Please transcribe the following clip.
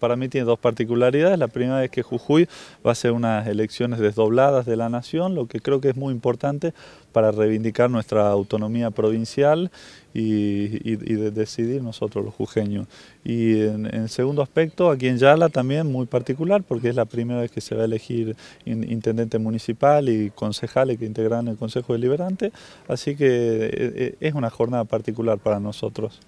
Para mí tiene dos particularidades. La primera es que Jujuy va a ser unas elecciones desdobladas de la nación, lo que creo que es muy importante para reivindicar nuestra autonomía provincial y, decidir nosotros los jujeños. Y en, en, segundo aspecto, aquí en Yala también muy particular, porque es la primera vez que se va a elegir intendente municipal y concejales que integran el Consejo Deliberante, así que eh, eh, es una jornada particular para nosotros.